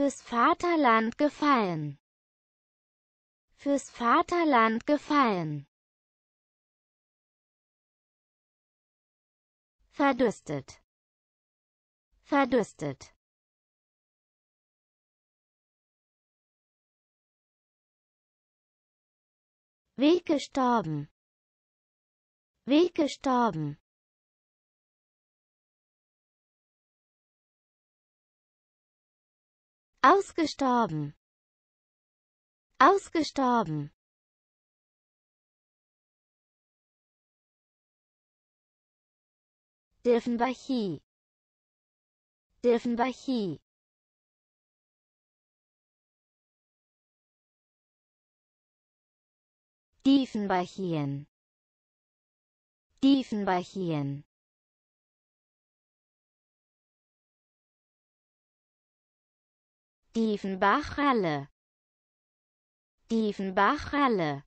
Fürs Vaterland gefallen. Fürs Vaterland gefallen. Verdüstet. Verdüstet. Weg gestorben. Weg gestorben. ausgestorben ausgestorben Dirfenbachie Dirfenbachie Diefenbachien Diefenbachien Diefenbach-Ralle Diefenbach-Ralle